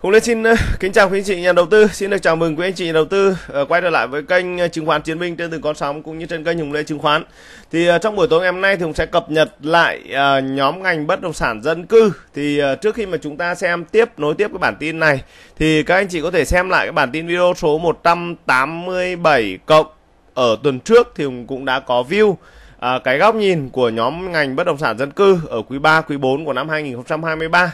Hùng Lê xin ờ, kính chào quý anh chị nhà đầu tư, xin được chào mừng quý anh chị nhà đầu tư ờ, quay trở lại với kênh ờ, chứng khoán Chiến binh trên từng con sóng cũng như trên kênh Hùng Lê chứng khoán. Thì trong buổi tối ngày hôm nay thì Hùng sẽ cập nhật lại nhóm ngành bất động sản dân cư. Thì trước khi mà chúng ta xem tiếp nối tiếp cái bản tin này thì các anh chị có thể xem lại cái bản tin video số 187 cộng ở tuần trước thì Hùng cũng đã có view cái góc nhìn của nhóm ngành bất động sản dân cư ở quý 3, quý 4 của năm 2023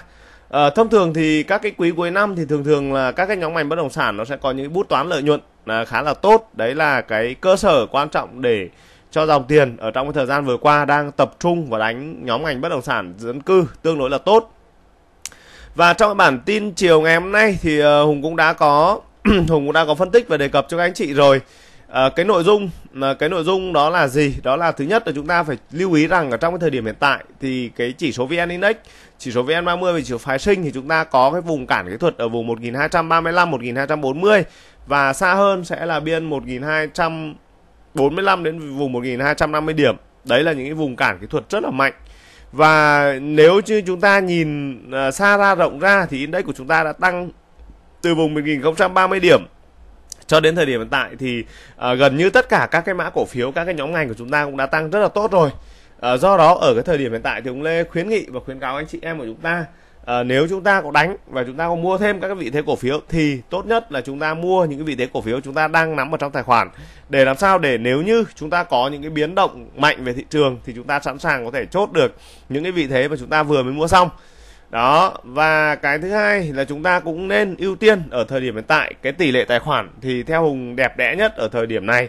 À, thông thường thì các cái quý cuối năm thì thường thường là các cái nhóm ngành bất động sản nó sẽ có những bút toán lợi nhuận là khá là tốt. Đấy là cái cơ sở quan trọng để cho dòng tiền ở trong cái thời gian vừa qua đang tập trung và đánh nhóm ngành bất động sản dân cư tương đối là tốt. Và trong bản tin chiều ngày hôm nay thì ờ, Hùng cũng đã có Hùng cũng đã có phân tích và đề cập cho các anh chị rồi. À, cái nội dung ờ, cái nội dung đó là gì? Đó là thứ nhất là chúng ta phải lưu ý rằng ở trong cái thời điểm hiện tại thì cái chỉ số VN Index, chỉ số VN30 về chỉ số phái sinh thì chúng ta có cái vùng cản kỹ thuật ở vùng 1235 1240 và xa hơn sẽ là biên 1245 đến vùng 1250 điểm. Đấy là những cái vùng cản kỹ thuật rất là mạnh. Và nếu như chúng ta nhìn ờ, xa ra rộng ra thì index của chúng ta đã tăng từ vùng 1030 điểm cho đến thời điểm hiện tại thì à, gần như tất cả các cái mã cổ phiếu các cái nhóm ngành của chúng ta cũng đã tăng rất là tốt rồi à, do đó ở cái thời điểm hiện tại thì ông Lê khuyến nghị và khuyến cáo anh chị em của chúng ta à, nếu chúng ta có đánh và chúng ta có mua thêm các cái vị thế cổ phiếu thì tốt nhất là chúng ta mua những cái vị thế cổ phiếu chúng ta đang nắm ở trong tài khoản để làm sao để nếu như chúng ta có những cái biến động mạnh về thị trường thì chúng ta sẵn sàng có thể chốt được những cái vị thế mà chúng ta vừa mới mua xong đó và cái thứ hai là chúng ta cũng nên ưu tiên ở thời điểm hiện tại cái tỷ lệ tài khoản thì theo hùng đẹp đẽ nhất ở thời điểm này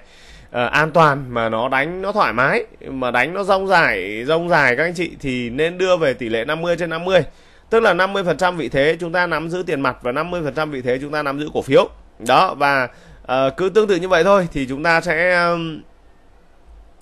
à, an toàn mà nó đánh nó thoải mái mà đánh nó rong dài rong dài các anh chị thì nên đưa về tỷ lệ 50 trên 50 tức là 50% vị thế chúng ta nắm giữ tiền mặt và 50% vị thế chúng ta nắm giữ cổ phiếu đó và uh, cứ tương tự như vậy thôi thì chúng ta sẽ uh,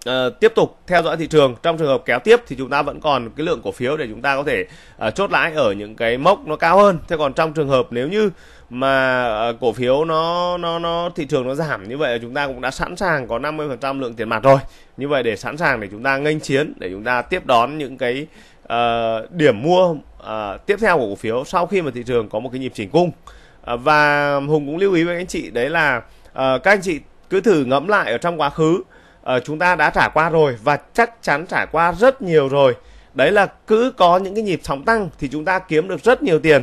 Ờ, tiếp tục theo dõi thị trường trong trường hợp kéo tiếp thì chúng ta vẫn còn cái lượng cổ phiếu để chúng ta có thể uh, chốt lãi ở những cái mốc nó cao hơn thế còn trong trường hợp nếu như mà uh, cổ phiếu nó nó nó thị trường nó giảm như vậy chúng ta cũng đã sẵn sàng có 50% lượng tiền mặt rồi như vậy để sẵn sàng để chúng ta nghênh chiến để chúng ta tiếp đón những cái uh, điểm mua uh, tiếp theo của cổ phiếu sau khi mà thị trường có một cái nhịp chỉnh cung uh, và hùng cũng lưu ý với anh chị đấy là uh, các anh chị cứ thử ngẫm lại ở trong quá khứ uh, chúng ta đã trải qua rồi và chắc chắn trải qua rất nhiều rồi đấy là cứ có những cái nhịp sóng tăng thì chúng ta kiếm được rất nhiều tiền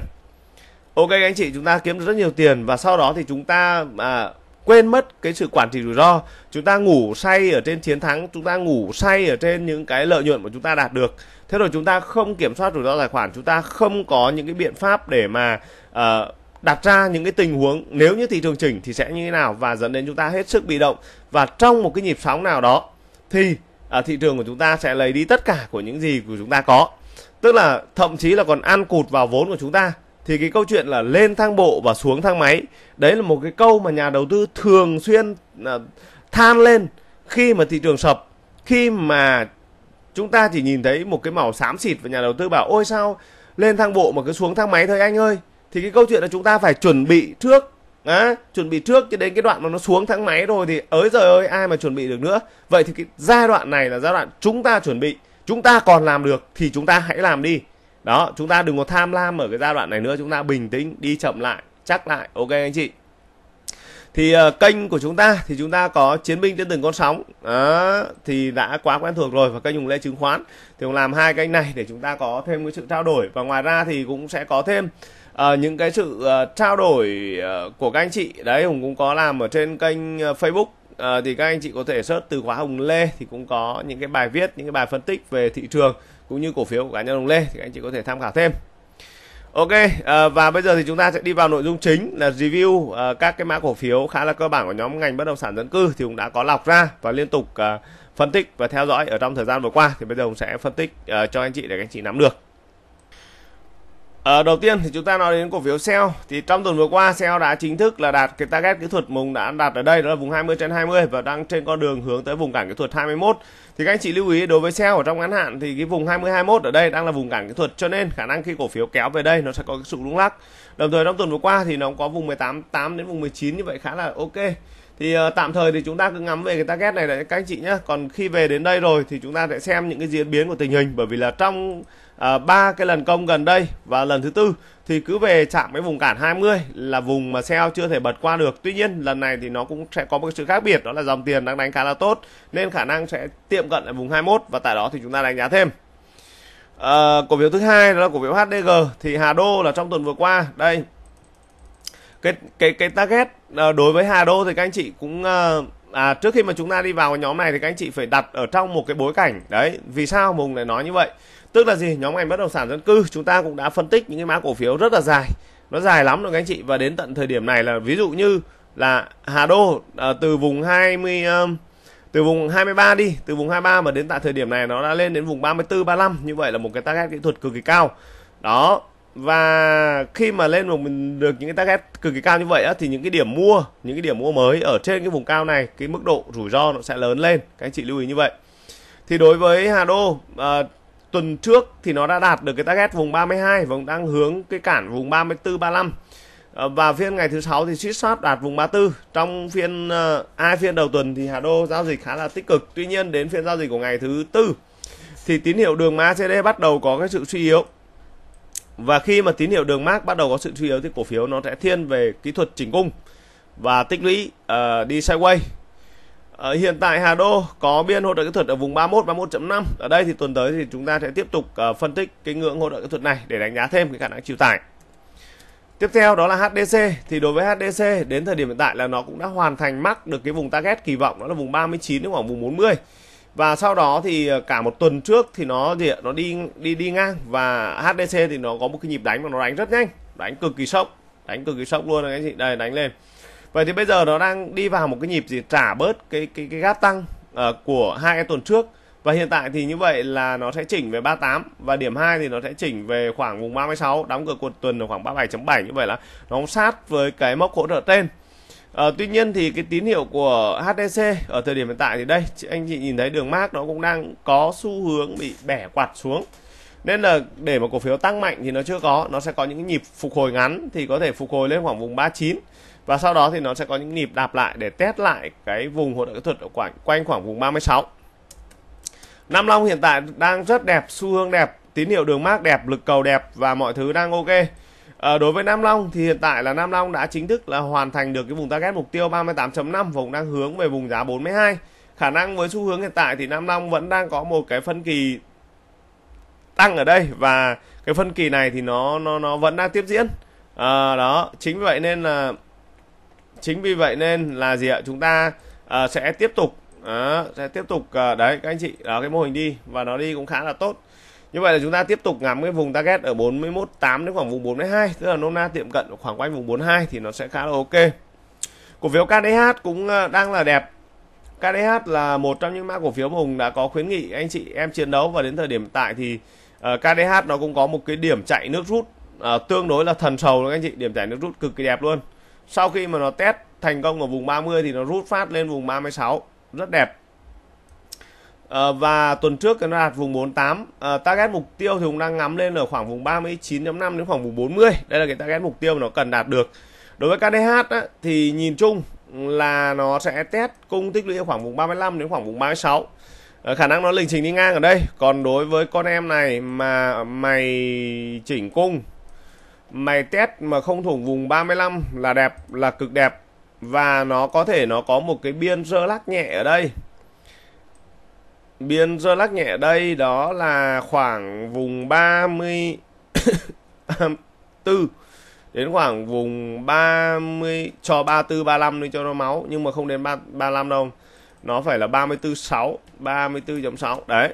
ok anh chị chúng ta kiếm được rất nhiều tiền và sau đó thì chúng ta à, quên mất cái sự quản trị rủi ro chúng ta ngủ say ở trên chiến thắng chúng ta ngủ say ở trên những cái lợi nhuận mà chúng ta đạt được thế rồi chúng ta không kiểm soát rủi ro tài khoản chúng ta không có những cái biện pháp để mà uh, đặt ra những cái tình huống nếu như thị trường chỉnh thì sẽ như thế nào và dẫn đến chúng ta hết sức bị động và trong một cái nhịp sóng nào đó thì à, thị trường của chúng ta sẽ lấy đi tất cả của những gì của chúng ta có tức là thậm chí là còn ăn cụt vào vốn của chúng ta thì cái câu chuyện là lên thang bộ và xuống thang máy đấy là một cái câu mà nhà đầu tư thường xuyên à, than lên khi mà thị trường sập khi mà chúng ta chỉ nhìn thấy một cái màu xám xịt và nhà đầu tư bảo ôi sao lên thang bộ mà cứ xuống thang máy thôi anh ơi thì cái câu chuyện là chúng ta phải chuẩn bị trước á, chuẩn bị trước cho đến cái đoạn mà nó xuống thang máy rồi thì ới giời ơi ai mà chuẩn bị được nữa vậy thì cái giai đoạn này là giai đoạn chúng ta chuẩn bị chúng ta còn làm được thì chúng ta hãy làm đi đó chúng ta đừng có tham lam ở cái giai đoạn này nữa chúng ta bình tĩnh đi chậm lại chắc lại ok anh chị thì uh, kênh của chúng ta thì chúng ta có chiến binh trên từng con sóng đó, thì đã quá quen thuộc rồi và kênh dùng lê chứng khoán thì cũng làm hai kênh này để chúng ta có thêm cái sự trao đổi và ngoài ra thì cũng sẽ có thêm uh, những cái sự uh, trao đổi uh, của các anh chị đấy hùng cũng có làm ở trên kênh facebook uh, thì các anh chị có thể search từ khóa hùng lê thì cũng có những cái bài viết những cái bài phân tích về thị trường cũng như cổ phiếu của cá nhân hùng lê thì các anh chị có thể tham khảo thêm Ok à, và bây giờ thì chúng ta sẽ đi vào nội dung chính là review à, các cái mã cổ phiếu khá là cơ bản của nhóm ngành bất động sản dân cư thì cũng đã có lọc ra và liên tục à, phân tích và theo dõi ở trong thời gian vừa qua thì bây giờ cũng sẽ phân tích à, cho anh chị để các anh chị nắm được ở ờ, đầu tiên thì chúng ta nói đến cổ phiếu SEO thì trong tuần vừa qua SEO đã chính thức là đạt cái target kỹ thuật mùng đã đạt ở đây đó là vùng 20 trên 20 và đang trên con đường hướng tới vùng cản kỹ thuật 21 thì các anh chị lưu ý đối với SEO ở trong ngắn hạn thì cái vùng 20 21 ở đây đang là vùng cản kỹ thuật cho nên khả năng khi cổ phiếu kéo về đây nó sẽ có cái sự lung lắc đồng thời trong tuần vừa qua thì nó có vùng 18 8 đến vùng 19 như vậy khá là ok thì uh, tạm thời thì chúng ta cứ ngắm về cái target này đấy các anh chị nhé còn khi về đến đây rồi thì chúng ta sẽ xem những cái diễn biến của tình hình bởi vì là trong ờ, ba uh, cái lần công gần đây và lần thứ tư thì cứ về chạm với vùng cản 20 là vùng mà sao chưa thể bật qua được tuy nhiên lần này thì nó cũng sẽ có một sự khác biệt đó là dòng tiền đang đánh khá là tốt nên khả năng sẽ tiệm cận ở vùng 21 và tại đó thì chúng ta đánh giá thêm Uh, cổ phiếu thứ hai đó là cổ phiếu HDG thì Hà Đô là trong tuần vừa qua đây cái cái cái target Ờ, đối với Hà Đô thì các anh chị cũng ờ, à, trước khi mà chúng ta đi vào nhóm này thì các anh chị phải đặt ở trong một cái bối cảnh đấy vì sao mùng lại nói như vậy tức là gì nhóm ngành bất động sản dân cư chúng ta cũng đã phân tích những cái mã cổ phiếu rất là dài nó dài lắm rồi các anh chị và đến tận thời điểm này là ví dụ như là Hà Đô à, từ vùng 20 à, từ vùng 23 đi từ vùng 23 mà đến tại thời điểm này nó đã lên đến vùng 34 35 như vậy là một cái target kỹ thuật cực kỳ cao đó và khi mà lên mà mình được những cái target cực kỳ cao như vậy á, thì những cái điểm mua những cái điểm mua mới ở trên cái vùng cao này cái mức độ rủi ro nó sẽ lớn lên các anh chị lưu ý như vậy thì đối với Hà Đô à, tuần trước thì nó đã đạt được cái target vùng 32 và đang hướng cái cản vùng 34 35 à, và phiên ngày thứ sáu thì suýt soát đạt vùng 34 trong phiên à, phiên đầu tuần thì Hà Đô giao dịch khá là tích cực tuy nhiên đến phiên giao dịch của ngày thứ tư thì tín hiệu đường MACD bắt đầu có cái sự suy yếu và khi mà tín hiệu đường mát bắt đầu có sự suy yếu thì cổ phiếu nó sẽ thiên về kỹ thuật chỉnh cung và tích lũy uh, đi sideways ở ờ, hiện tại Hà Đô có biên hỗ trợ kỹ thuật ở vùng 31 31.5. Ở đây thì tuần tới thì chúng ta sẽ tiếp tục uh, phân tích cái ngưỡng hỗ trợ kỹ thuật này để đánh giá thêm cái khả năng chịu tải. Tiếp theo đó là HDC thì đối với HDC đến thời điểm hiện tại là nó cũng đã hoàn thành mắc được cái vùng target kỳ vọng đó là vùng 39 đến khoảng vùng 40 và sau đó thì ờ, cả một tuần trước thì nó gì ạ nó đi đi đi ngang và HDC thì nó có một cái nhịp đánh mà nó đánh rất nhanh đánh cực kỳ sốc đánh cực kỳ sốc luôn anh chị đây đánh lên vậy thì bây giờ nó đang đi vào một cái nhịp gì trả bớt cái cái cái gáp tăng uh, của hai cái tuần trước và hiện tại thì như vậy là nó sẽ chỉnh về 38 và điểm 2 thì nó sẽ chỉnh về khoảng vùng 36 đóng cửa cuộc tuần ở khoảng 37.7 như vậy là nó sát với cái mốc hỗ trợ trên À, tuy nhiên thì cái tín hiệu của HTC ở thời điểm hiện tại thì đây anh chị nhìn thấy đường mát nó cũng đang có xu hướng bị bẻ quạt xuống nên là để mà cổ phiếu tăng mạnh thì nó chưa có nó sẽ có những nhịp phục hồi ngắn thì có thể phục hồi lên khoảng vùng 39 và sau đó thì nó sẽ có những nhịp đạp lại để test lại cái vùng hỗ trợ kỹ thuật ở quanh quanh khoảng vùng 36 Nam Long hiện tại đang rất đẹp xu hướng đẹp tín hiệu đường mát đẹp lực cầu đẹp và mọi thứ đang ok À, đối với Nam Long thì hiện tại là Nam Long đã chính thức là hoàn thành được cái vùng target mục tiêu 38.5 và cũng đang hướng về vùng giá 42. Khả năng với xu hướng hiện tại thì Nam Long vẫn đang có một cái phân kỳ tăng ở đây và cái phân kỳ này thì nó nó nó vẫn đang tiếp diễn. À, đó, chính vì vậy nên là chính vì vậy nên là gì ạ? Chúng ta à, sẽ tiếp tục à, sẽ tiếp tục à, đấy các anh chị đó cái mô hình đi và nó đi cũng khá là tốt như vậy là chúng ta tiếp tục ngắm cái vùng target ở 41.8 đến khoảng vùng 42 tức là nôm na tiệm cận khoảng quanh vùng 42 thì nó sẽ khá là ok cổ phiếu KDH cũng ờ, đang là đẹp KDH là một trong những mã cổ phiếu mà Hùng đã có khuyến nghị anh chị em chiến đấu và đến thời điểm tại thì ờ, KDH nó cũng có một cái điểm chạy nước rút ờ, tương đối là thần sầu các anh chị điểm chạy nước rút cực kỳ đẹp luôn sau khi mà nó test thành công ở vùng 30 thì nó rút phát lên vùng 36 rất đẹp Ờ, và tuần trước nó đạt vùng 48 à, ờ, target mục tiêu thì cũng đang ngắm lên ở khoảng vùng 39.5 đến khoảng vùng 40 đây là cái target mục tiêu mà nó cần đạt được đối với KDH á, thì nhìn chung là nó sẽ test cung tích lũy ở khoảng vùng 35 đến khoảng vùng 36 à, ờ, khả năng nó lình trình đi ngang ở đây còn đối với con em này mà mày chỉnh cung mày test mà không thủng vùng 35 là đẹp là cực đẹp và nó có thể nó có một cái biên rơ lắc nhẹ ở đây Biên do lắc nhẹ đây đó là khoảng vùng 30 4 đến khoảng vùng 30 cho 34 35 đi cho nó máu nhưng mà không đến 3, 35 đâu. Nó phải là 34 6, 34.6 đấy.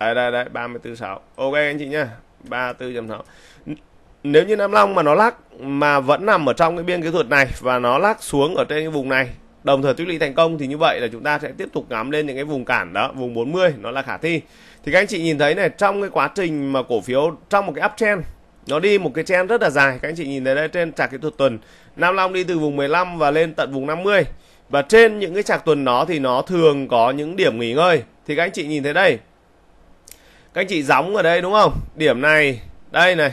Đấy đây đấy 34 6. Ok anh chị nhá. 34.6. Nếu như Nam Long mà nó lắc mà vẫn nằm ở trong cái biên kỹ thuật này và nó lắc xuống ở trên cái vùng này đồng thời tích lũy thành công thì như vậy là chúng ta sẽ tiếp tục ngắm lên những cái vùng cản đó vùng 40 nó là khả thi thì các anh chị nhìn thấy này trong cái quá trình mà cổ phiếu trong một cái uptrend nó đi một cái trend rất là dài các anh chị nhìn thấy đây trên chart kỹ thuật tuần Nam Long đi từ vùng 15 và lên tận vùng 50 và trên những cái chart tuần nó thì nó thường có những điểm nghỉ ngơi thì các anh chị nhìn thấy đây các anh chị gióng ở đây đúng không điểm này đây này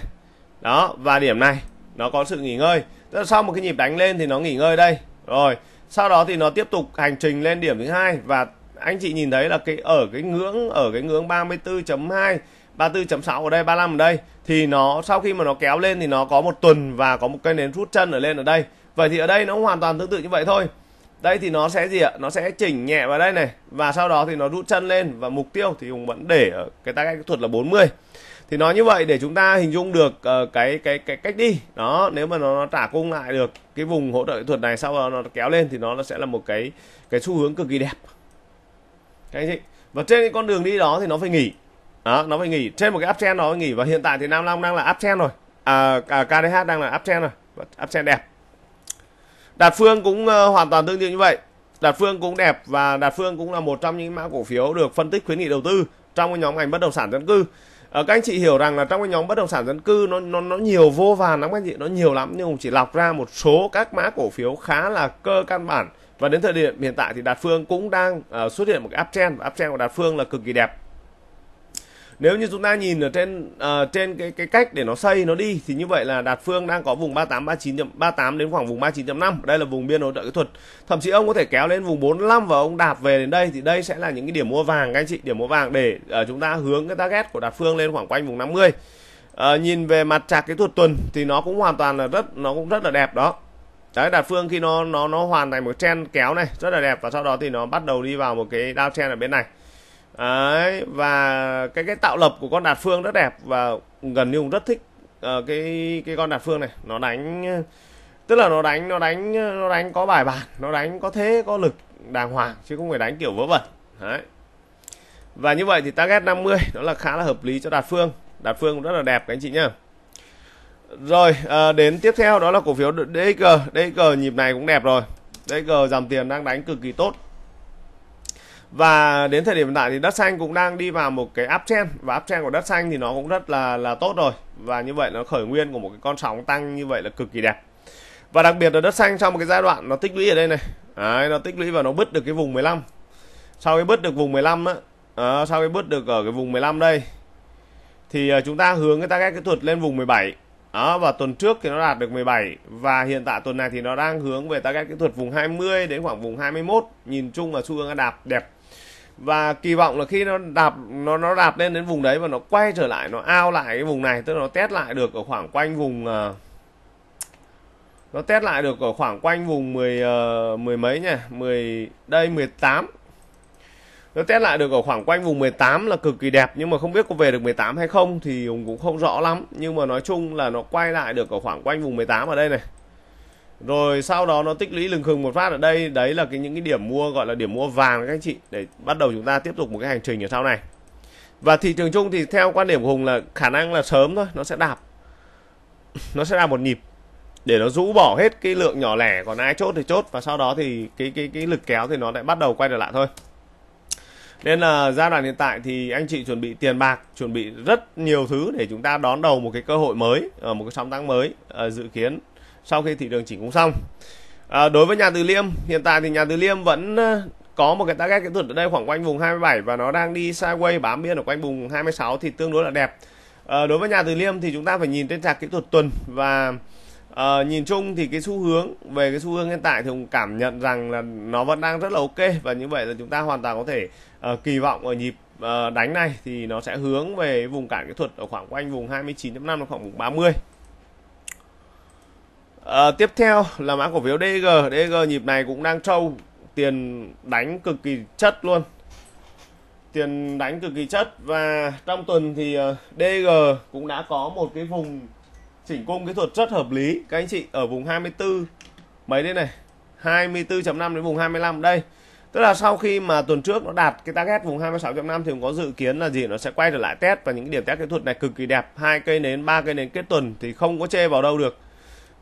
đó và điểm này nó có sự nghỉ ngơi tức là sau một cái nhịp đánh lên thì nó nghỉ ngơi đây rồi sau đó thì nó tiếp tục hành trình lên điểm thứ hai và anh chị nhìn thấy là cái ở cái ngưỡng ở cái ngưỡng 34.2 34.6 ở đây 35 ở đây thì nó sau khi mà nó kéo lên thì nó có một tuần và có một cây nến rút chân ở lên ở đây vậy thì ở đây nó hoàn toàn tương tự như vậy thôi đây thì nó sẽ gì ạ nó sẽ chỉnh nhẹ vào đây này và sau đó thì nó rút chân lên và mục tiêu thì hùng vẫn để ở cái tác kỹ thuật là 40 thì nói như vậy để chúng ta hình dung được uh, cái cái cái cách đi đó nếu mà nó, nó trả cung lại được cái vùng hỗ trợ kỹ thuật này sau đó nó kéo lên thì nó sẽ là một cái cái xu hướng cực kỳ đẹp các anh chị và trên cái con đường đi đó thì nó phải nghỉ đó, nó phải nghỉ trên một cái uptrend nó phải nghỉ và hiện tại thì Nam Long đang là uptrend rồi à, à KDH đang là uptrend rồi uptrend đẹp Đạt Phương cũng uh, hoàn toàn tương tự như vậy Đạt Phương cũng đẹp và Đạt Phương cũng là một trong những mã cổ phiếu được phân tích khuyến nghị đầu tư trong cái nhóm ngành bất động sản dân cư à, các anh chị hiểu rằng là trong cái nhóm bất động sản dân cư nó nó nó nhiều vô vàn lắm các anh chị nó nhiều lắm nhưng chỉ lọc ra một số các mã cổ phiếu khá là cơ căn bản và đến thời điểm hiện tại thì Đạt Phương cũng đang uh, xuất hiện một cái uptrend và uptrend của Đạt Phương là cực kỳ đẹp nếu như chúng ta nhìn ở trên uh, trên cái cái cách để nó xây nó đi thì như vậy là đạt phương đang có vùng 38 39 38 đến khoảng vùng 39.5 đây là vùng biên hỗ trợ kỹ thuật thậm chí ông có thể kéo lên vùng 45 và ông đạp về đến đây thì đây sẽ là những cái điểm mua vàng các anh chị điểm mua vàng để uh, chúng ta hướng cái target của đạt phương lên khoảng quanh vùng 50 uh, ờ, nhìn về mặt chạc kỹ thuật tuần thì nó cũng hoàn toàn là rất nó cũng rất là đẹp đó đấy đạt phương khi nó nó nó hoàn thành một trend kéo này rất là đẹp và sau đó thì nó bắt đầu đi vào một cái down trend ở bên này Đấy, và cái cái tạo lập của con đạt phương rất đẹp và gần như cũng rất thích uh, cái cái con đạt phương này nó đánh tức là nó đánh nó đánh nó đánh có bài bản nó đánh có thế có lực đàng hoàng chứ không phải đánh kiểu vớ vẩn đấy và như vậy thì target 50 đó là khá là hợp lý cho đạt phương đạt phương cũng rất là đẹp các anh chị nhá rồi à, đến tiếp theo đó là cổ phiếu DG DG nhịp này cũng đẹp rồi DG dòng tiền đang đánh cực kỳ tốt và đến thời điểm hiện tại thì đất xanh cũng đang đi vào một cái uptrend và uptrend của đất xanh thì nó cũng rất là là tốt rồi và như vậy nó khởi nguyên của một cái con sóng tăng như vậy là cực kỳ đẹp và đặc biệt là đất xanh trong một cái giai đoạn nó tích lũy ở đây này Đấy, nó tích lũy và nó bứt được cái vùng 15 sau khi bứt được vùng 15 á à, sau khi bứt được ở cái vùng 15 đây thì ờ, chúng ta hướng cái target kỹ thuật lên vùng 17 đó, và tuần trước thì nó đạt được 17 và hiện tại tuần này thì nó đang hướng về target kỹ thuật vùng 20 đến khoảng vùng 21 nhìn chung là xu hướng đạp đẹp và kỳ vọng là khi nó đạp nó nó đạp lên đến vùng đấy và nó quay trở lại nó ao lại cái vùng này tức là nó test lại được ở khoảng quanh vùng uh, nó test lại được ở khoảng quanh vùng 10 uh, ờ, mười mấy nhỉ 10 đây 18 nó test lại được ở khoảng quanh vùng 18 là cực kỳ đẹp nhưng mà không biết có về được 18 hay không thì Hùng cũng không rõ lắm nhưng mà nói chung là nó quay lại được ở khoảng quanh vùng 18 ở đây này rồi sau đó nó tích lũy lừng khừng một phát ở đây đấy là cái những cái điểm mua gọi là điểm mua vàng các anh chị để bắt đầu chúng ta tiếp tục một cái hành trình ở sau này và thị trường chung thì theo quan điểm của hùng là khả năng là sớm thôi nó sẽ đạp nó sẽ đạp một nhịp để nó rũ bỏ hết cái lượng nhỏ lẻ còn ai chốt thì chốt và sau đó thì cái cái cái lực kéo thì nó lại bắt đầu quay trở lại thôi nên là giai đoạn hiện tại thì anh chị chuẩn bị tiền bạc chuẩn bị rất nhiều thứ để chúng ta đón đầu một cái cơ hội mới ở ờ, một cái sóng tăng mới ờ, dự kiến sau khi thị trường chỉnh cũng xong à, đối với nhà từ liêm hiện tại thì nhà từ liêm vẫn ờ, có một cái target kỹ thuật ở đây khoảng quanh vùng 27 và nó đang đi sideways bám biên ở quanh vùng 26 thì tương đối là đẹp à, đối với nhà từ liêm thì chúng ta phải nhìn trên chart kỹ thuật tuần và à, nhìn chung thì cái xu hướng về cái xu hướng hiện tại thì cũng cảm nhận rằng là nó vẫn đang rất là ok và như vậy là chúng ta hoàn toàn có thể uh, kỳ vọng ở nhịp đánh này thì nó sẽ hướng về vùng cản kỹ thuật ở khoảng quanh vùng 29.5 đến khoảng vùng 30 À, tiếp theo là mã cổ phiếu DG. DG nhịp này cũng đang trâu. Tiền đánh cực kỳ chất luôn. Tiền đánh cực kỳ chất. Và trong tuần thì ờ, DG cũng đã có một cái vùng chỉnh cung kỹ thuật rất hợp lý. Các anh chị ở vùng 24 mấy đây này. 24.5 đến vùng 25 đây. Tức là sau khi mà tuần trước nó đạt cái target vùng 26.5 thì cũng có dự kiến là gì nó sẽ quay trở lại test và những điểm test kỹ thuật này cực kỳ đẹp. hai cây nến, ba cây nến kết tuần thì không có chê vào đâu được.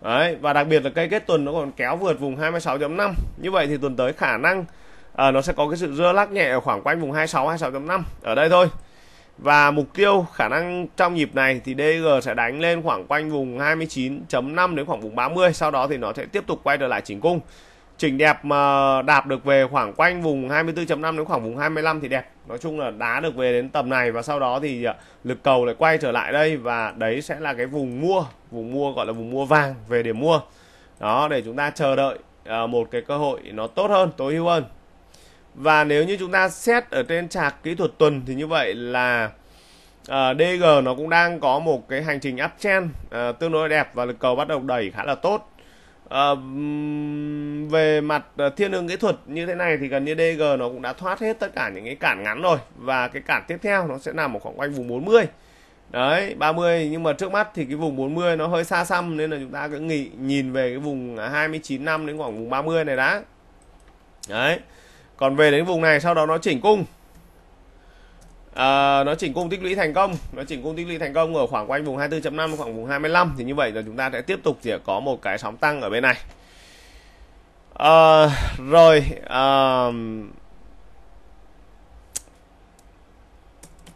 Đấy, và đặc biệt là cây kết tuần nó còn kéo vượt vùng 26.5 như vậy thì tuần tới khả năng à, nó sẽ có cái sự rơ lắc nhẹ ở khoảng quanh vùng 26 26.5 ở đây thôi và mục tiêu khả năng trong nhịp này thì DG sẽ đánh lên khoảng quanh vùng 29.5 đến khoảng vùng 30 sau đó thì nó sẽ tiếp tục quay trở lại chỉnh cung chỉnh đẹp mà đạp được về khoảng quanh vùng 24.5 đến khoảng vùng 25 thì đẹp nói chung là đá được về đến tầm này và sau đó thì à, lực cầu lại quay trở lại đây và đấy sẽ là cái vùng mua vùng mua gọi là vùng mua vàng về để mua đó để chúng ta chờ đợi à, một cái cơ hội nó tốt hơn tối ưu hơn và nếu như chúng ta xét ở trên chạc kỹ thuật tuần thì như vậy là à, DG nó cũng đang có một cái hành trình uptrend à, tương đối đẹp và lực cầu bắt đầu đẩy khá là tốt à, về mặt à, thiên đường kỹ thuật như thế này thì gần như DG nó cũng đã thoát hết tất cả những cái cản ngắn rồi và cái cản tiếp theo nó sẽ nằm ở khoảng quanh vùng 40 đấy 30 nhưng mà trước mắt thì cái vùng 40 nó hơi xa xăm nên là chúng ta cứ nghỉ nhìn về cái vùng 29 à, năm đến khoảng vùng 30 này đã đấy còn về đến vùng này sau đó nó chỉnh cung à, nó chỉnh cung tích lũy thành công nó chỉnh cung tích lũy thành công ở khoảng quanh vùng 24.5 khoảng vùng 25 thì như vậy là chúng ta sẽ tiếp tục thì có một cái sóng tăng ở bên này à, rồi à,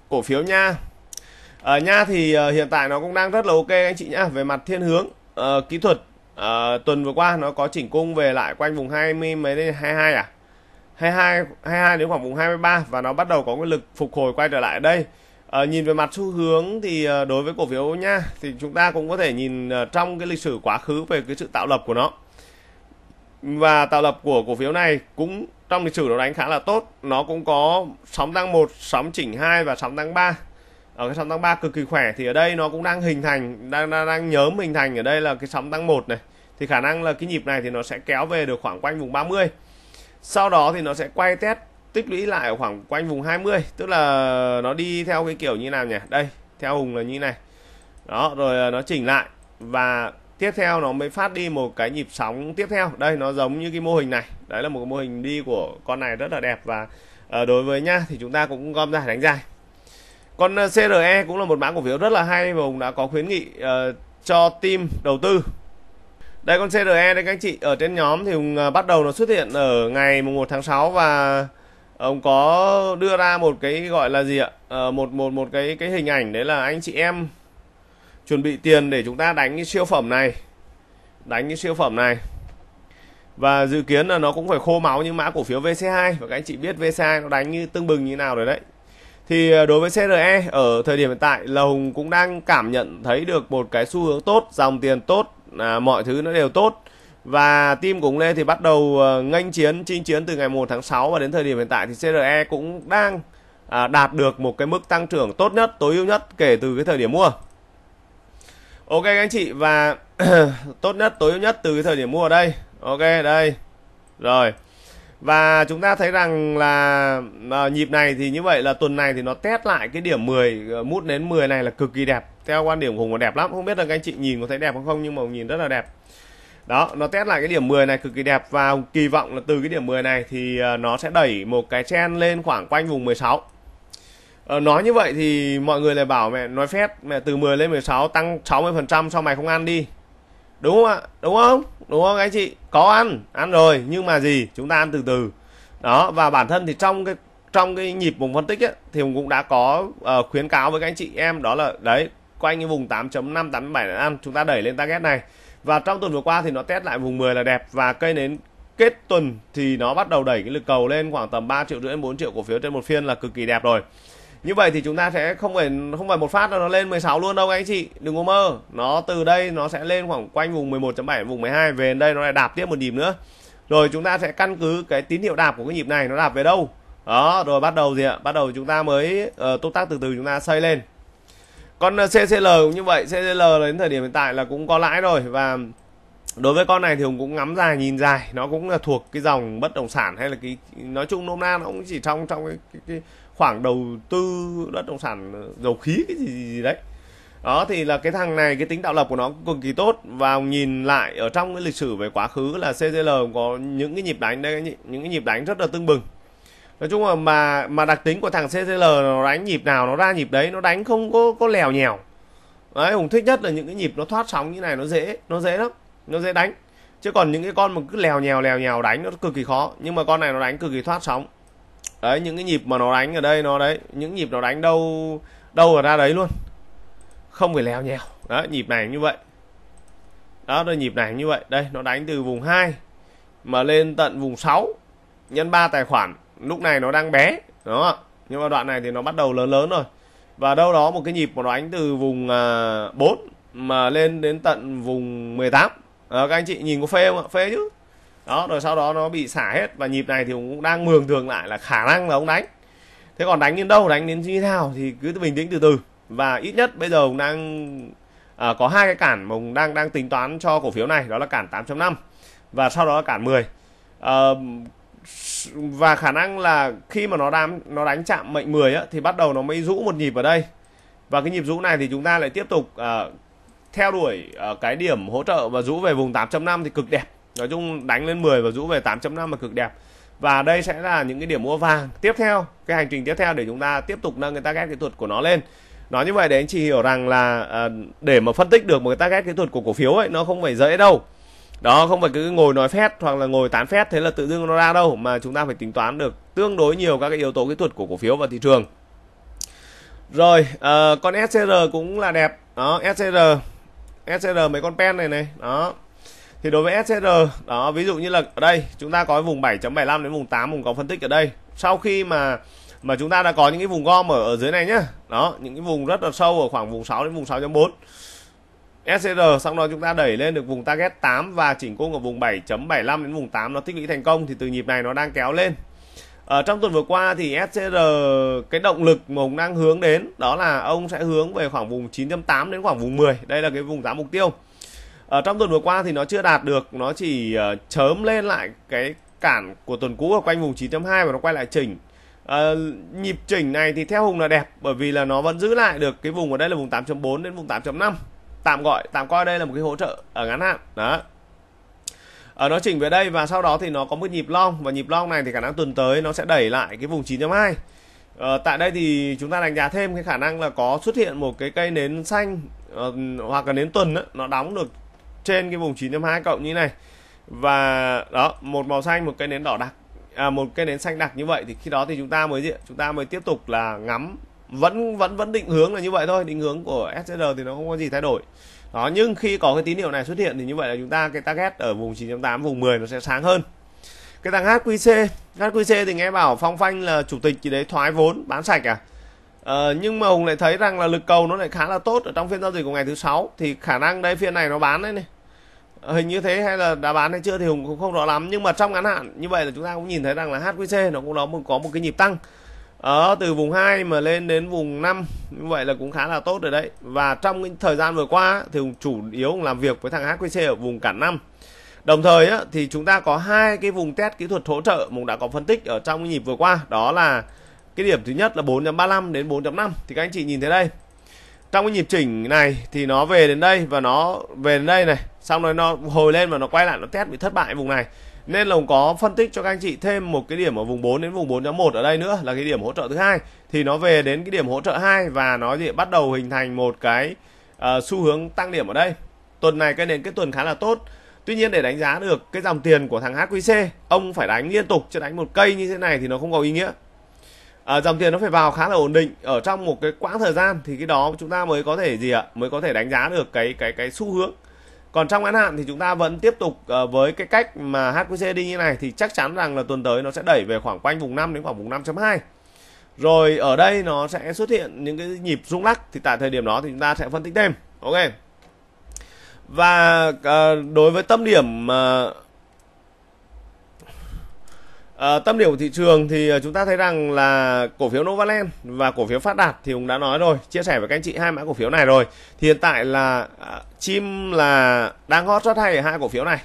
cổ phiếu nha ở ờ, nha thì ờ, hiện tại nó cũng đang rất là ok anh chị nhá về mặt thiên hướng à, kỹ thuật à, tuần vừa qua nó có chỉnh cung về lại quanh vùng 20 mấy đây 22 à 22 22 đến khoảng vùng 23 và nó bắt đầu có cái lực phục hồi quay trở lại đây à, nhìn về mặt xu hướng thì à, đối với cổ phiếu nha thì chúng ta cũng có thể nhìn à, trong cái lịch sử quá khứ về cái sự tạo lập của nó và tạo lập của cổ phiếu này cũng trong lịch sử nó đánh khá là tốt nó cũng có sóng tăng 1, sóng chỉnh 2 và sóng tăng 3 ở cái sóng tăng 3 cực kỳ khỏe thì ở đây nó cũng đang hình thành đang đang, đang nhớm hình thành ở đây là cái sóng tăng 1 này thì khả năng là cái nhịp này thì nó sẽ kéo về được khoảng quanh vùng 30 sau đó thì nó sẽ quay test tích lũy lại ở khoảng quanh vùng 20 tức là nó đi theo cái kiểu như nào nhỉ đây theo hùng là như này đó rồi nó chỉnh lại và tiếp theo nó mới phát đi một cái nhịp sóng tiếp theo đây nó giống như cái mô hình này đấy là một cái mô hình đi của con này rất là đẹp và ờ, đối với nhá thì chúng ta cũng gom ra đánh dài còn ờ, CRE cũng là một mã cổ phiếu rất là hay và Hùng đã có khuyến nghị uh, cho team đầu tư. Đây con CRE đây các anh chị, ở trên nhóm thì Hùng ờ, bắt đầu nó xuất hiện ở ngày mùng 1 tháng 6 và ông có đưa ra một cái gọi là gì ạ? Uh, một một một cái cái hình ảnh đấy là anh chị em chuẩn bị tiền để chúng ta đánh cái siêu phẩm này. Đánh cái siêu phẩm này. Và dự kiến là nó cũng phải khô máu như mã cổ phiếu VC2 và các anh chị biết VC2 nó đánh như tương bừng như nào rồi đấy thì ờ, đối với CRE ở thời điểm hiện tại là Hùng cũng đang cảm nhận thấy được một cái xu hướng tốt, dòng tiền tốt, à, mọi thứ nó đều tốt và team của ông Lê thì bắt đầu ờ, nganh chiến chinh chiến từ ngày 1 tháng 6 và đến thời điểm hiện tại thì CRE cũng đang à, đạt được một cái mức tăng trưởng tốt nhất, tối ưu nhất kể từ cái thời điểm mua. Ok các anh chị và tốt nhất tối ưu nhất từ cái thời điểm mua ở đây. Ok đây. Rồi và chúng ta thấy rằng là à, nhịp này thì như vậy là tuần này thì nó test lại cái điểm 10 ờ, mút đến 10 này là cực kỳ đẹp theo quan điểm của Hùng là đẹp lắm không biết là các anh chị nhìn có thấy đẹp không không nhưng mà nhìn rất là đẹp đó nó test lại cái điểm 10 này cực kỳ đẹp và kỳ vọng là từ cái điểm 10 này thì ờ, nó sẽ đẩy một cái chen lên khoảng quanh vùng 16 à, nói như vậy thì mọi người lại bảo mẹ nói phép mẹ từ 10 lên 16 tăng 60 phần trăm sau mày không ăn đi đúng không ạ đúng không đúng không anh chị có ăn ăn rồi nhưng mà gì chúng ta ăn từ từ đó và bản thân thì trong cái trong cái nhịp vùng phân tích ấy, thì hùng cũng đã có uh, khuyến cáo với các anh chị em đó là đấy quanh cái vùng 8.5 87 là ăn chúng ta đẩy lên target này và trong tuần vừa qua thì nó test lại vùng 10 là đẹp và cây đến kết tuần thì nó bắt đầu đẩy cái lực cầu lên khoảng tầm 3 triệu rưỡi 4 triệu cổ phiếu trên một phiên là cực kỳ đẹp rồi như vậy thì chúng ta sẽ không phải không phải một phát là nó lên 16 luôn đâu các anh chị đừng có mơ nó từ đây nó sẽ lên khoảng quanh vùng 11.7 vùng 12 về đây nó lại đạp tiếp một nhịp nữa rồi chúng ta sẽ căn cứ cái tín hiệu đạp của cái nhịp này nó đạp về đâu đó rồi bắt đầu gì ạ bắt đầu chúng ta mới uh, ờ, tốt tác từ từ chúng ta xây lên con ờ, CCL cũng như vậy CCL đến thời điểm hiện tại là cũng có lãi rồi và đối với con này thì hùng cũng ngắm dài nhìn dài nó cũng là thuộc cái dòng bất động sản hay là cái nói chung nôm na nó cũng chỉ trong trong cái, cái, cái khoảng đầu tư bất động sản dầu khí cái gì, gì đấy đó thì là cái thằng này cái tính tạo lập của nó cực kỳ tốt và nhìn lại ở trong cái lịch sử về quá khứ là CCL có những cái nhịp đánh đấy những cái nhịp đánh rất là tương bừng nói chung là mà mà đặc tính của thằng CCL nó đánh nhịp nào nó ra nhịp đấy nó đánh không có có lèo nhèo đấy hùng thích nhất là những cái nhịp nó thoát sóng như này nó dễ nó dễ lắm nó dễ đánh chứ còn những cái con mà cứ lèo nhèo lèo nhèo đánh nó cực kỳ khó nhưng mà con này nó đánh cực kỳ thoát sóng đấy những cái nhịp mà nó đánh ở đây nó đấy những nhịp nó đánh đâu đâu ở ra đấy luôn không phải lèo nhèo đó nhịp này như vậy đó đây nhịp này như vậy đây nó đánh từ vùng 2 mà lên tận vùng 6 nhân 3 tài khoản lúc này nó đang bé đó nhưng mà đoạn này thì nó bắt đầu lớn lớn rồi và đâu đó một cái nhịp mà nó đánh từ vùng 4 à, mà lên đến tận vùng 18 đó, ờ, các anh chị nhìn có phê không ạ phê chứ đó rồi sau đó nó bị xả hết và nhịp này thì cũng đang mường thường lại là khả năng là ông đánh thế còn đánh đến đâu đánh đến như thế nào thì cứ bình tĩnh từ từ và ít nhất bây giờ ông đang à, có hai cái cản mà ông đang đang tính toán cho cổ phiếu này đó là cản 8.5 và sau đó là cản 10 à, ờ, và khả năng là khi mà nó đám nó đánh chạm mệnh 10 á, thì bắt đầu nó mới rũ một nhịp ở đây và cái nhịp rũ này thì chúng ta lại tiếp tục uh, theo đuổi uh, cái điểm hỗ trợ và rũ về vùng 8.5 thì cực đẹp nói chung đánh lên 10 và rũ về 8.5 là cực đẹp và đây sẽ là những cái điểm mua vàng tiếp theo cái hành trình tiếp theo để chúng ta tiếp tục nâng cái target kỹ thuật của nó lên nói như vậy để anh chị hiểu rằng là uh, để mà phân tích được một cái target kỹ thuật của cổ phiếu ấy nó không phải dễ đâu đó không phải cứ ngồi nói phét hoặc là ngồi tán phét thế là tự dưng nó ra đâu mà chúng ta phải tính toán được tương đối nhiều các cái yếu tố kỹ thuật của cổ phiếu và thị trường rồi uh, con SCR cũng là đẹp đó SCR SR mấy con pen này này đó thì đối với SR đó ví dụ như là ở đây chúng ta có cái vùng 7.75 đến vùng 8 vùng có phân tích ở đây sau khi mà mà chúng ta đã có những cái vùng gom ở, ở dưới này nhá đó những cái vùng rất là sâu ở khoảng vùng 6 đến vùng 6.4 SR xong rồi chúng ta đẩy lên được vùng target 8 và chỉnh cung ở vùng 7.75 đến vùng 8 nó tích lũy thành công thì từ nhịp này nó đang kéo lên ở ờ, trong tuần vừa qua thì SCR cái động lực mà ông đang hướng đến đó là ông sẽ hướng về khoảng vùng 9.8 đến khoảng vùng 10. Đây là cái vùng giá mục tiêu. Ở ờ, trong tuần vừa qua thì nó chưa đạt được, nó chỉ ờ, chớm lên lại cái cản của tuần cũ ở quanh vùng 9.2 và nó quay lại chỉnh. À, nhịp chỉnh này thì theo Hùng là đẹp bởi vì là nó vẫn giữ lại được cái vùng ở đây là vùng 8.4 đến vùng 8.5 tạm gọi tạm coi đây là một cái hỗ trợ ở ngắn hạn đó ở ờ, nó chỉnh về đây và sau đó thì nó có một nhịp long và nhịp long này thì khả năng tuần tới nó sẽ đẩy lại cái vùng 9.2 ờ, tại đây thì chúng ta đánh giá thêm cái khả năng là có xuất hiện một cái cây nến xanh uh, hoặc là nến tuần đó, nó đóng được trên cái vùng 9.2 cộng như này và đó một màu xanh một cây nến đỏ đặc à, một cây nến xanh đặc như vậy thì khi đó thì chúng ta mới gì chúng ta mới tiếp tục là ngắm vẫn vẫn vẫn định hướng là như vậy thôi định hướng của SSR thì nó không có gì thay đổi đó nhưng khi có cái tín hiệu này xuất hiện thì như vậy là chúng ta cái target ở vùng 9.8 vùng 10 nó sẽ sáng hơn cái thằng HQC HQC thì nghe bảo phong phanh là chủ tịch chỉ đấy thoái vốn bán sạch à ờ, nhưng mà hùng lại thấy rằng là lực cầu nó lại khá là tốt ở trong phiên giao dịch của ngày thứ sáu thì khả năng đây phiên này nó bán đấy này ờ, hình như thế hay là đã bán hay chưa thì hùng cũng không rõ lắm nhưng mà trong ngắn hạn như vậy là chúng ta cũng nhìn thấy rằng là HQC nó cũng nó có một cái nhịp tăng ở ờ, từ vùng 2 mà lên đến vùng 5 như vậy là cũng khá là tốt rồi đấy và trong cái thời gian vừa qua thì chủ yếu làm việc với thằng HQC ở vùng cả năm đồng thời á, thì chúng ta có hai cái vùng test kỹ thuật hỗ trợ mình đã có phân tích ở trong cái nhịp vừa qua đó là cái điểm thứ nhất là 4.35 đến 4.5 thì các anh chị nhìn thấy đây trong cái nhịp chỉnh này thì nó về đến đây và nó về đến đây này xong rồi nó hồi lên và nó quay lại nó test bị thất bại vùng này nên lồng có phân tích cho các anh chị thêm một cái điểm ở vùng 4 đến vùng 4.1 ở đây nữa là cái điểm hỗ trợ thứ hai thì nó về đến cái điểm hỗ trợ 2 và nó thì bắt đầu hình thành một cái uh, xu hướng tăng điểm ở đây tuần này cái nền kết tuần khá là tốt Tuy nhiên để đánh giá được cái dòng tiền của thằng HQC Ông phải đánh liên tục chứ đánh một cây như thế này thì nó không có ý nghĩa à, Dòng tiền nó phải vào khá là ổn định Ở trong một cái quãng thời gian thì cái đó chúng ta mới có thể gì ạ Mới có thể đánh giá được cái cái cái xu hướng còn trong ngắn hạn thì chúng ta vẫn tiếp tục ờ, với cái cách mà HQC đi như này thì chắc chắn rằng là tuần tới nó sẽ đẩy về khoảng quanh vùng 5 đến khoảng vùng 5.2 rồi ở đây nó sẽ xuất hiện những cái nhịp rung lắc thì tại thời điểm đó thì chúng ta sẽ phân tích thêm ok và ờ, đối với tâm điểm ờ, À, tâm điểm của thị trường thì ờ, chúng ta thấy rằng là cổ phiếu Novaland và cổ phiếu Phát Đạt thì cũng đã nói rồi, chia sẻ với các anh chị hai mã cổ phiếu này rồi. Thì hiện tại là à, chim là đang hot rất hay ở hai cổ phiếu này.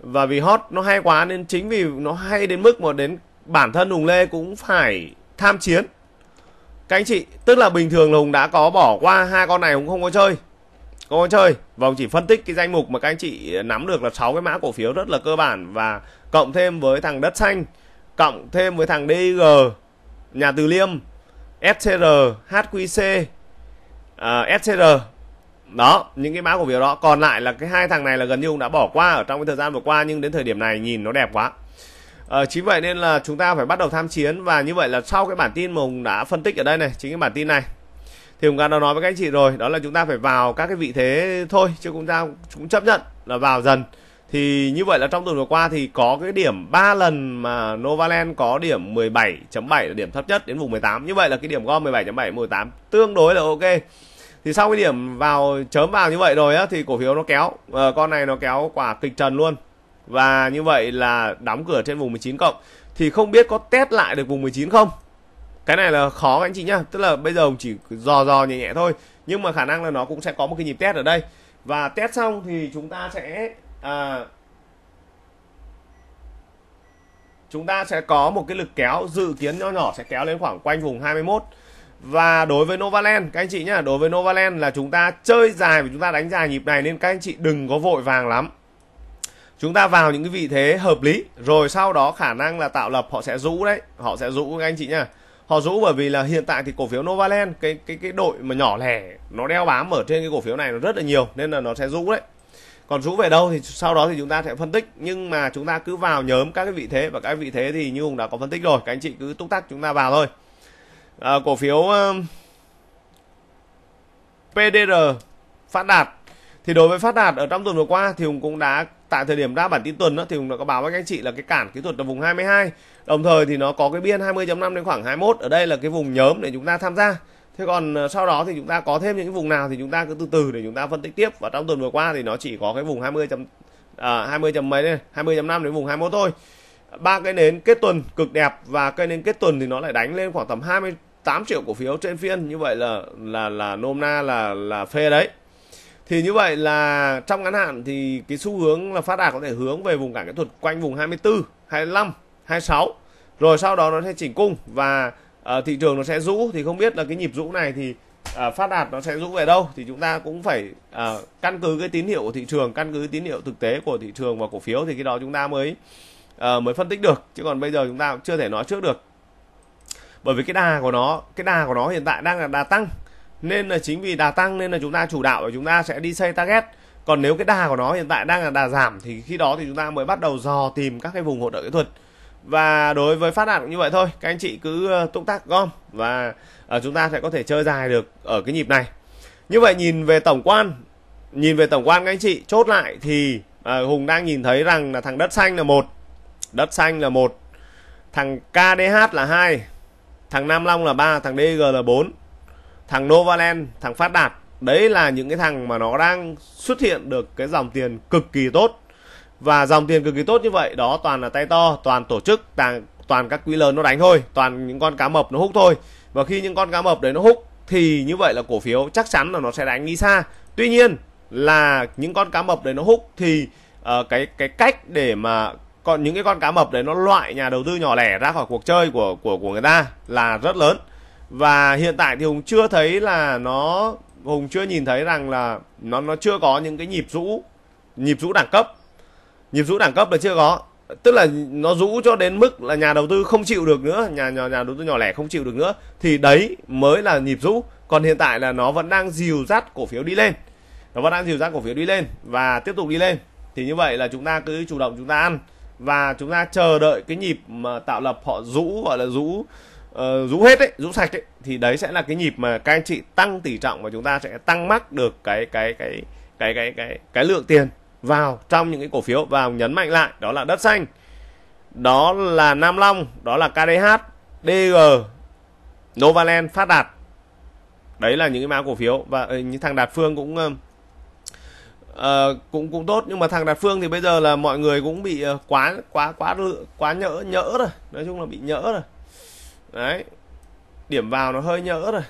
Và vì hot nó hay quá nên chính vì nó hay đến mức mà đến bản thân Hùng Lê cũng phải tham chiến. Các anh chị, tức là bình thường là Hùng đã có bỏ qua hai con này Hùng không có chơi. Không có chơi và Hùng chỉ phân tích cái danh mục mà các anh chị nắm được là 6 cái mã cổ phiếu rất là cơ bản và cộng thêm với thằng đất xanh cộng thêm với thằng DIG nhà từ liêm SCR HQC uh, à, SCR đó những cái mã cổ phiếu đó còn lại là cái hai thằng này là gần như cũng đã bỏ qua ở trong cái thời gian vừa qua nhưng đến thời điểm này nhìn nó đẹp quá Ờ, chính vậy nên là chúng ta phải bắt đầu tham chiến và như vậy là sau cái bản tin mà Hùng đã phân tích ở đây này, chính cái bản tin này thì Hùng đã nói với các anh chị rồi, đó là chúng ta phải vào các cái vị thế thôi chứ chúng ta cũng chấp nhận là vào dần thì như vậy là trong tuần vừa qua thì có cái điểm 3 lần mà Novaland có điểm 17.7 là điểm thấp nhất đến vùng 18. Như vậy là cái điểm gom 17.7 18 tương đối là ok. Thì sau cái điểm vào chớm vào như vậy rồi á thì cổ phiếu nó kéo à, con này nó kéo quả kịch trần luôn. Và như vậy là đóng cửa trên vùng 19 cộng thì không biết có test lại được vùng 19 không? Cái này là khó anh chị nhá, tức là bây giờ chỉ dò dò nhẹ nhẹ thôi, nhưng mà khả năng là nó cũng sẽ có một cái nhịp test ở đây. Và test xong thì chúng ta sẽ à, chúng ta sẽ có một cái lực kéo dự kiến nho nhỏ sẽ kéo lên khoảng quanh vùng 21 và đối với Novaland các anh chị nhá đối với Novaland là chúng ta chơi dài và chúng ta đánh dài nhịp này nên các anh chị đừng có vội vàng lắm chúng ta vào những cái vị thế hợp lý rồi sau đó khả năng là tạo lập họ sẽ rũ đấy họ sẽ rũ các anh chị nhá họ rũ bởi vì là hiện tại thì cổ phiếu Novaland cái cái cái đội mà nhỏ lẻ nó đeo bám ở trên cái cổ phiếu này nó rất là nhiều nên là nó sẽ rũ đấy còn rũ về đâu thì sau đó thì chúng ta sẽ phân tích nhưng mà chúng ta cứ vào nhóm các cái vị thế và các vị thế thì như hùng đã có phân tích rồi các anh chị cứ túc tắc chúng ta vào thôi à, cổ phiếu um, PDR Phát Đạt thì đối với Phát Đạt ở trong tuần vừa qua thì Hùng cũng đã tại thời điểm ra bản tin tuần đó, thì Hùng đã có báo với các anh chị là cái cản kỹ thuật là vùng 22 đồng thời thì nó có cái biên 20.5 đến khoảng 21 ở đây là cái vùng nhóm để chúng ta tham gia thế còn ờ, sau đó thì chúng ta có thêm những vùng nào thì chúng ta cứ từ từ để chúng ta phân tích tiếp và trong tuần vừa qua thì nó chỉ có cái vùng 20 chấm à, 20 chấm mấy đây 20.5 đến vùng 21 thôi ba cái nến kết tuần cực đẹp và cây nến kết tuần thì nó lại đánh lên khoảng tầm 28 triệu cổ phiếu trên phiên như vậy là là là nôm na là là phê đấy thì như vậy là trong ngắn hạn thì cái xu hướng là phát đạt có thể hướng về vùng cản kỹ thuật quanh vùng 24 25 26 rồi sau đó nó sẽ chỉnh cung và à, thị trường nó sẽ rũ thì không biết là cái nhịp rũ này thì à, phát đạt nó sẽ rũ về đâu thì chúng ta cũng phải à, căn cứ cái tín hiệu của thị trường căn cứ cái tín hiệu thực tế của thị trường và cổ phiếu thì cái đó chúng ta mới à, mới phân tích được chứ còn bây giờ chúng ta chưa thể nói trước được bởi vì cái đà của nó cái đà của nó hiện tại đang là đà tăng nên là chính vì đà tăng nên là chúng ta chủ đạo và chúng ta sẽ đi xây target còn nếu cái đà của nó hiện tại đang là đà giảm thì khi đó thì chúng ta mới bắt đầu dò tìm các cái vùng hỗ trợ kỹ thuật và đối với phát đạt cũng như vậy thôi các anh chị cứ ờ, túc tác gom và ờ, chúng ta sẽ có thể chơi dài được ở cái nhịp này như vậy nhìn về tổng quan nhìn về tổng quan các anh chị chốt lại thì ờ, hùng đang nhìn thấy rằng là thằng đất xanh là một đất xanh là một thằng kdh là hai thằng nam long là ba thằng dg là 4 thằng novaland thằng phát đạt đấy là những cái thằng mà nó đang xuất hiện được cái dòng tiền cực kỳ tốt và dòng tiền cực kỳ tốt như vậy đó toàn là tay to toàn tổ chức toàn toàn các quỹ lớn nó đánh thôi toàn những con cá mập nó hút thôi và khi những con cá mập đấy nó hút thì như vậy là cổ phiếu chắc chắn là nó sẽ đánh đi xa tuy nhiên là những con cá mập đấy nó hút thì uh, cái cái cách để mà còn những cái con cá mập đấy nó loại nhà đầu tư nhỏ lẻ ra khỏi cuộc chơi của của của người ta là rất lớn và hiện tại thì hùng chưa thấy là nó hùng chưa nhìn thấy rằng là nó nó chưa có những cái nhịp rũ nhịp rũ đẳng cấp nhịp rũ đẳng cấp là chưa có tức là nó rũ cho đến mức là nhà đầu tư không chịu được nữa nhà nhà nhà đầu tư nhỏ lẻ không chịu được nữa thì đấy mới là nhịp rũ còn hiện tại là nó vẫn đang dìu dắt cổ phiếu đi lên nó vẫn đang dìu dắt cổ phiếu đi lên và tiếp tục đi lên thì như vậy là chúng ta cứ chủ động chúng ta ăn và chúng ta chờ đợi cái nhịp mà tạo lập họ rũ gọi là rũ uh, rũ hết đấy rũ sạch đấy thì đấy sẽ là cái nhịp mà các anh chị tăng tỷ trọng và chúng ta sẽ tăng mắc được cái cái cái cái cái cái cái, cái lượng tiền vào trong những cái cổ phiếu và nhấn mạnh lại đó là đất xanh đó là Nam Long đó là KDH DG Novaland Phát Đạt đấy là những cái mã cổ phiếu và ờ, như thằng Đạt Phương cũng uh, cũng cũng tốt nhưng mà thằng Đạt Phương thì bây giờ là mọi người cũng bị quá quá quá lựa quá nhỡ nhỡ rồi nói chung là bị nhỡ rồi đấy điểm vào nó hơi nhỡ rồi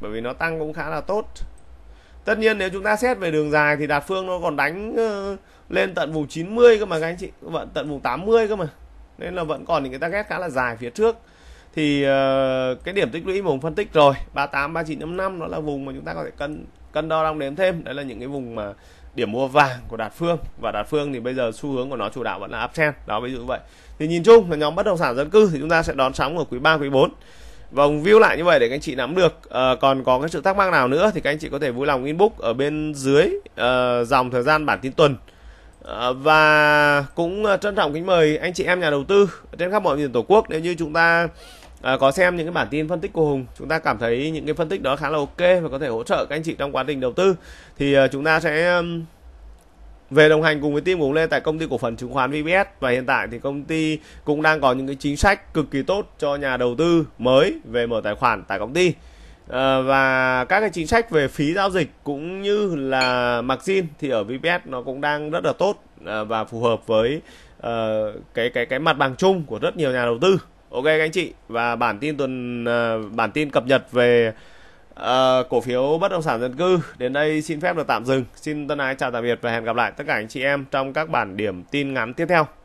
bởi vì nó tăng cũng khá là tốt tất nhiên nếu chúng ta xét về đường dài thì đạt phương nó còn đánh ờ, lên tận vùng 90 cơ mà các anh chị vẫn tận vùng 80 cơ mà nên là vẫn còn những cái target khá là dài phía trước thì ờ, cái điểm tích lũy mà phân tích rồi 38 39 55 nó là vùng mà chúng ta có thể cân cân đo đong đếm thêm đấy là những cái vùng mà điểm mua vàng của đạt phương và đạt phương thì bây giờ xu hướng của nó chủ đạo vẫn là uptrend đó ví dụ vậy thì nhìn chung là nhóm bất động sản dân cư thì chúng ta sẽ đón sóng ở quý 3 quý 4 và view lại như vậy để các anh chị nắm được à, còn có cái sự thắc mắc nào nữa thì các anh chị có thể vui lòng inbox ở bên dưới à, dòng thời gian bản tin tuần à, và cũng trân trọng kính mời anh chị em nhà đầu tư trên khắp mọi miền tổ quốc nếu như chúng ta à, có xem những cái bản tin phân tích của Hùng chúng ta cảm thấy những cái phân tích đó khá là ok và có thể hỗ trợ các anh chị trong quá trình đầu tư thì à, chúng ta sẽ về đồng hành cùng với team của lên tại công ty cổ phần chứng khoán VPS và hiện tại thì công ty cũng đang có những cái chính sách cực kỳ tốt cho nhà đầu tư mới về mở tài khoản tại công ty à, và các cái chính sách về phí giao dịch cũng như là margin thì ở VPS nó cũng đang rất là tốt à, và phù hợp với à, cái cái cái mặt bằng chung của rất nhiều nhà đầu tư ok các anh chị và bản tin tuần à, bản tin cập nhật về Ờ, cổ phiếu bất động sản dân cư đến đây xin phép được tạm dừng. Xin thân ái chào tạm biệt và hẹn gặp lại tất cả anh chị em trong các bản điểm tin ngắn tiếp theo.